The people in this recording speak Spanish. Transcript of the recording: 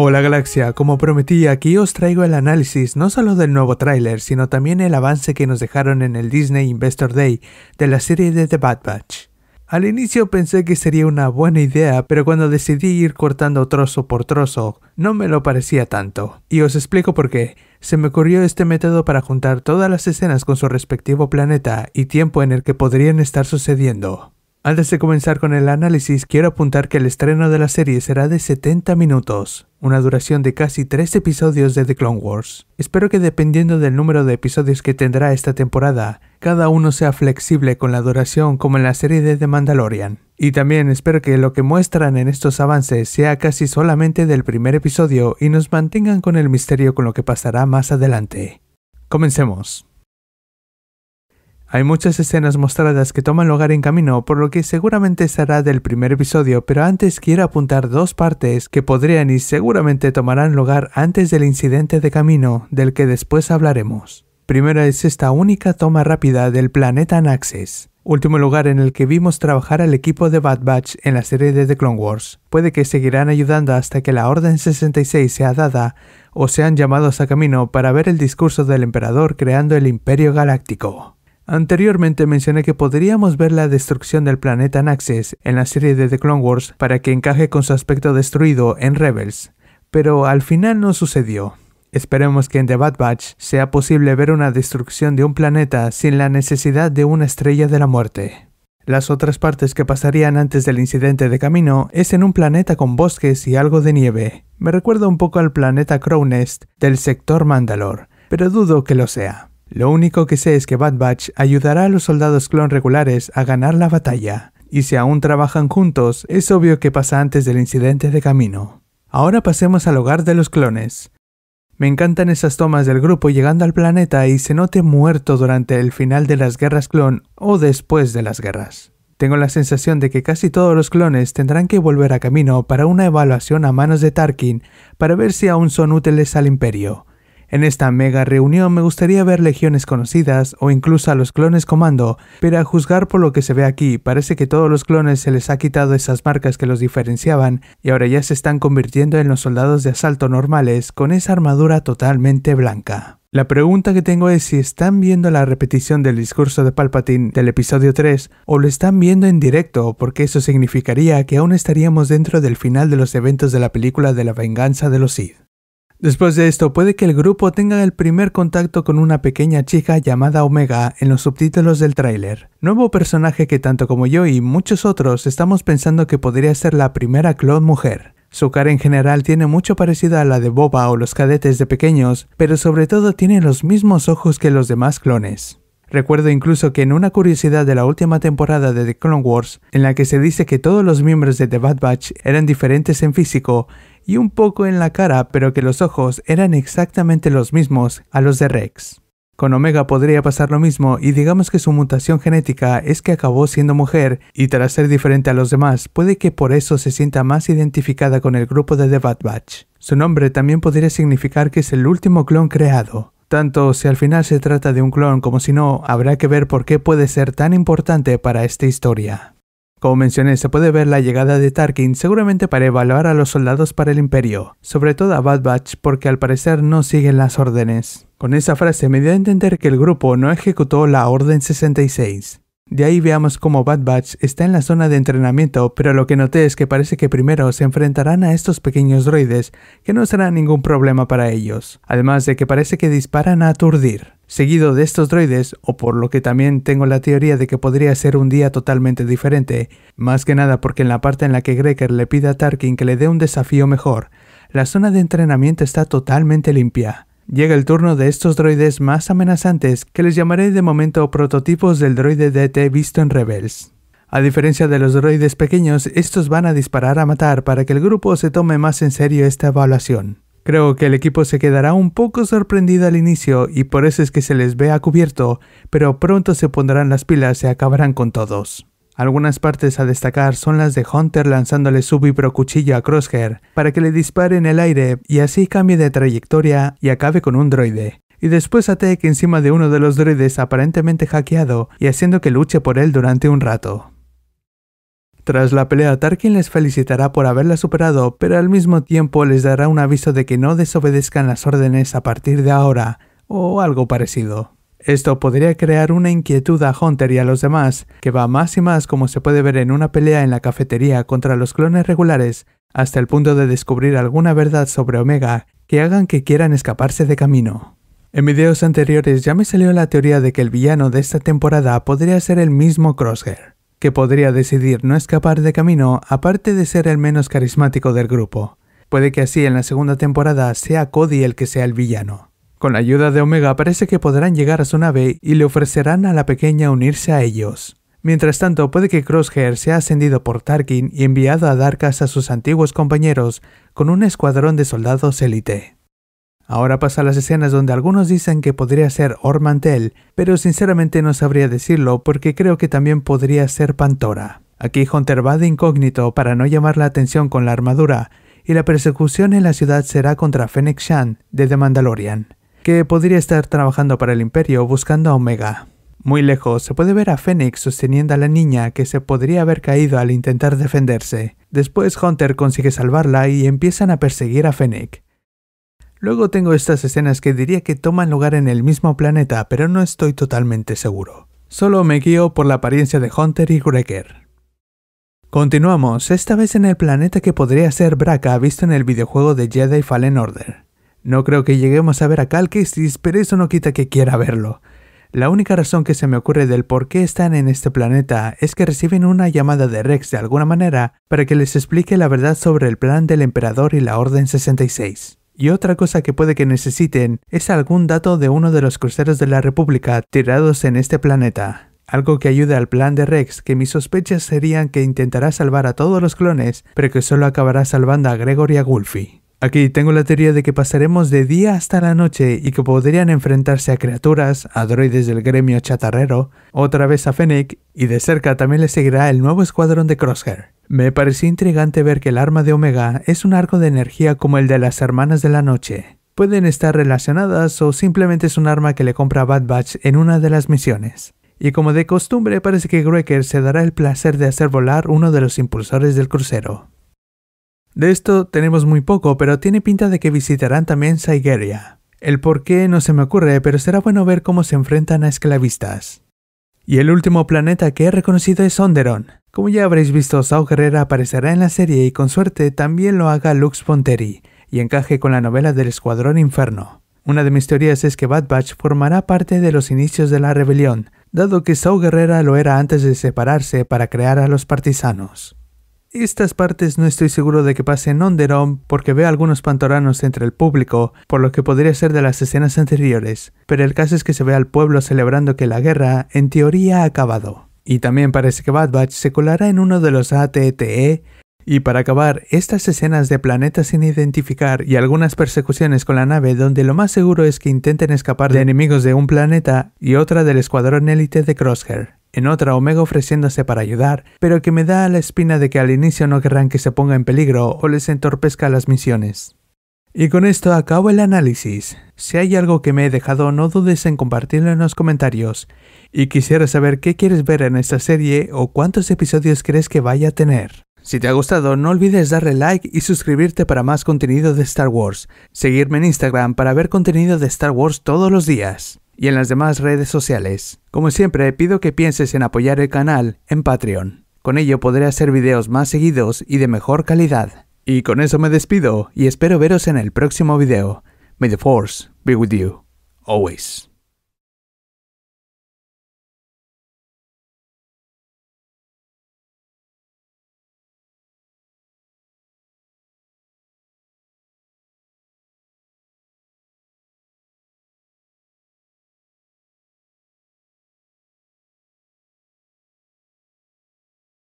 Hola Galaxia, como prometí aquí os traigo el análisis no solo del nuevo tráiler, sino también el avance que nos dejaron en el Disney Investor Day de la serie de The Bad Batch. Al inicio pensé que sería una buena idea, pero cuando decidí ir cortando trozo por trozo, no me lo parecía tanto. Y os explico por qué. Se me ocurrió este método para juntar todas las escenas con su respectivo planeta y tiempo en el que podrían estar sucediendo. Antes de comenzar con el análisis, quiero apuntar que el estreno de la serie será de 70 minutos, una duración de casi 3 episodios de The Clone Wars. Espero que dependiendo del número de episodios que tendrá esta temporada, cada uno sea flexible con la duración como en la serie de The Mandalorian. Y también espero que lo que muestran en estos avances sea casi solamente del primer episodio y nos mantengan con el misterio con lo que pasará más adelante. Comencemos. Hay muchas escenas mostradas que toman lugar en camino, por lo que seguramente será del primer episodio, pero antes quiero apuntar dos partes que podrían y seguramente tomarán lugar antes del incidente de camino, del que después hablaremos. Primero es esta única toma rápida del planeta Anaxes, último lugar en el que vimos trabajar al equipo de Bad Batch en la serie de The Clone Wars. Puede que seguirán ayudando hasta que la Orden 66 sea dada o sean llamados a camino para ver el discurso del emperador creando el Imperio Galáctico. Anteriormente mencioné que podríamos ver la destrucción del planeta Naxis en la serie de The Clone Wars para que encaje con su aspecto destruido en Rebels, pero al final no sucedió. Esperemos que en The Bad Batch sea posible ver una destrucción de un planeta sin la necesidad de una estrella de la muerte. Las otras partes que pasarían antes del incidente de camino es en un planeta con bosques y algo de nieve. Me recuerda un poco al planeta Crownest del sector Mandalore, pero dudo que lo sea. Lo único que sé es que Bad Batch ayudará a los soldados clon regulares a ganar la batalla, y si aún trabajan juntos, es obvio que pasa antes del incidente de camino. Ahora pasemos al hogar de los clones. Me encantan esas tomas del grupo llegando al planeta y se note muerto durante el final de las guerras clon o después de las guerras. Tengo la sensación de que casi todos los clones tendrán que volver a camino para una evaluación a manos de Tarkin para ver si aún son útiles al imperio, en esta mega reunión me gustaría ver legiones conocidas o incluso a los clones comando, pero a juzgar por lo que se ve aquí, parece que todos los clones se les ha quitado esas marcas que los diferenciaban y ahora ya se están convirtiendo en los soldados de asalto normales con esa armadura totalmente blanca. La pregunta que tengo es si están viendo la repetición del discurso de Palpatine del episodio 3 o lo están viendo en directo, porque eso significaría que aún estaríamos dentro del final de los eventos de la película de la venganza de los Sith. Después de esto, puede que el grupo tenga el primer contacto con una pequeña chica llamada Omega en los subtítulos del tráiler. Nuevo personaje que tanto como yo y muchos otros estamos pensando que podría ser la primera clon mujer. Su cara en general tiene mucho parecido a la de Boba o los cadetes de pequeños, pero sobre todo tiene los mismos ojos que los demás clones. Recuerdo incluso que en una curiosidad de la última temporada de The Clone Wars, en la que se dice que todos los miembros de The Bad Batch eran diferentes en físico, y un poco en la cara, pero que los ojos eran exactamente los mismos a los de Rex. Con Omega podría pasar lo mismo y digamos que su mutación genética es que acabó siendo mujer y tras ser diferente a los demás, puede que por eso se sienta más identificada con el grupo de The Bad Batch. Su nombre también podría significar que es el último clon creado. Tanto si al final se trata de un clon como si no, habrá que ver por qué puede ser tan importante para esta historia. Como mencioné, se puede ver la llegada de Tarkin seguramente para evaluar a los soldados para el imperio, sobre todo a Bad Batch porque al parecer no siguen las órdenes. Con esa frase me dio a entender que el grupo no ejecutó la Orden 66, de ahí veamos cómo Bad Batch está en la zona de entrenamiento, pero lo que noté es que parece que primero se enfrentarán a estos pequeños droides, que no será ningún problema para ellos, además de que parece que disparan a aturdir. Seguido de estos droides, o por lo que también tengo la teoría de que podría ser un día totalmente diferente, más que nada porque en la parte en la que Greker le pide a Tarkin que le dé un desafío mejor, la zona de entrenamiento está totalmente limpia. Llega el turno de estos droides más amenazantes, que les llamaré de momento prototipos del droide DT visto en Rebels. A diferencia de los droides pequeños, estos van a disparar a matar para que el grupo se tome más en serio esta evaluación. Creo que el equipo se quedará un poco sorprendido al inicio y por eso es que se les vea a cubierto, pero pronto se pondrán las pilas y acabarán con todos. Algunas partes a destacar son las de Hunter lanzándole su cuchillo a Crosshair para que le dispare en el aire y así cambie de trayectoria y acabe con un droide. Y después a encima de uno de los droides aparentemente hackeado y haciendo que luche por él durante un rato. Tras la pelea, Tarkin les felicitará por haberla superado, pero al mismo tiempo les dará un aviso de que no desobedezcan las órdenes a partir de ahora, o algo parecido. Esto podría crear una inquietud a Hunter y a los demás, que va más y más como se puede ver en una pelea en la cafetería contra los clones regulares, hasta el punto de descubrir alguna verdad sobre Omega que hagan que quieran escaparse de camino. En videos anteriores ya me salió la teoría de que el villano de esta temporada podría ser el mismo Crosshair, que podría decidir no escapar de camino aparte de ser el menos carismático del grupo. Puede que así en la segunda temporada sea Cody el que sea el villano. Con la ayuda de Omega parece que podrán llegar a su nave y le ofrecerán a la pequeña unirse a ellos. Mientras tanto, puede que Crosshair sea ascendido por Tarkin y enviado a dar casa a sus antiguos compañeros con un escuadrón de soldados élite. Ahora pasa a las escenas donde algunos dicen que podría ser Ormantel, pero sinceramente no sabría decirlo porque creo que también podría ser Pantora. Aquí Hunter va de incógnito para no llamar la atención con la armadura, y la persecución en la ciudad será contra Fennec Shan de The Mandalorian que podría estar trabajando para el imperio buscando a Omega. Muy lejos se puede ver a Phoenix sosteniendo a la niña que se podría haber caído al intentar defenderse. Después Hunter consigue salvarla y empiezan a perseguir a Fennec. Luego tengo estas escenas que diría que toman lugar en el mismo planeta, pero no estoy totalmente seguro. Solo me guío por la apariencia de Hunter y Greger. Continuamos, esta vez en el planeta que podría ser Braca visto en el videojuego de Jedi Fallen Order. No creo que lleguemos a ver a Calquistis, pero eso no quita que quiera verlo. La única razón que se me ocurre del por qué están en este planeta es que reciben una llamada de Rex de alguna manera para que les explique la verdad sobre el plan del emperador y la Orden 66. Y otra cosa que puede que necesiten es algún dato de uno de los cruceros de la República tirados en este planeta. Algo que ayude al plan de Rex, que mis sospechas serían que intentará salvar a todos los clones, pero que solo acabará salvando a Gregory y a Wolfie. Aquí tengo la teoría de que pasaremos de día hasta la noche y que podrían enfrentarse a criaturas, a droides del gremio chatarrero, otra vez a Fennec y de cerca también le seguirá el nuevo escuadrón de Crosshair. Me pareció intrigante ver que el arma de Omega es un arco de energía como el de las Hermanas de la Noche. Pueden estar relacionadas o simplemente es un arma que le compra Bad Batch en una de las misiones. Y como de costumbre parece que Greker se dará el placer de hacer volar uno de los impulsores del crucero. De esto tenemos muy poco, pero tiene pinta de que visitarán también Saigeria. El por qué no se me ocurre, pero será bueno ver cómo se enfrentan a esclavistas. Y el último planeta que he reconocido es Onderon. Como ya habréis visto, Sao Guerrera aparecerá en la serie y con suerte también lo haga Lux Ponteri y encaje con la novela del Escuadrón Inferno. Una de mis teorías es que Bad Batch formará parte de los inicios de la rebelión, dado que Sao Guerrera lo era antes de separarse para crear a los partisanos. Estas partes no estoy seguro de que pasen en Onderon porque veo algunos pantoranos entre el público, por lo que podría ser de las escenas anteriores, pero el caso es que se ve al pueblo celebrando que la guerra, en teoría, ha acabado. Y también parece que Bad Batch se colará en uno de los ATTE, e, y para acabar, estas escenas de planetas sin identificar y algunas persecuciones con la nave donde lo más seguro es que intenten escapar de enemigos de un planeta y otra del escuadrón élite de Crosshair en otra Omega ofreciéndose para ayudar, pero que me da la espina de que al inicio no querrán que se ponga en peligro o les entorpezca las misiones. Y con esto acabo el análisis. Si hay algo que me he dejado, no dudes en compartirlo en los comentarios. Y quisiera saber qué quieres ver en esta serie o cuántos episodios crees que vaya a tener. Si te ha gustado, no olvides darle like y suscribirte para más contenido de Star Wars. Seguirme en Instagram para ver contenido de Star Wars todos los días y en las demás redes sociales. Como siempre, pido que pienses en apoyar el canal en Patreon. Con ello podré hacer videos más seguidos y de mejor calidad. Y con eso me despido y espero veros en el próximo video. May the force be with you. Always.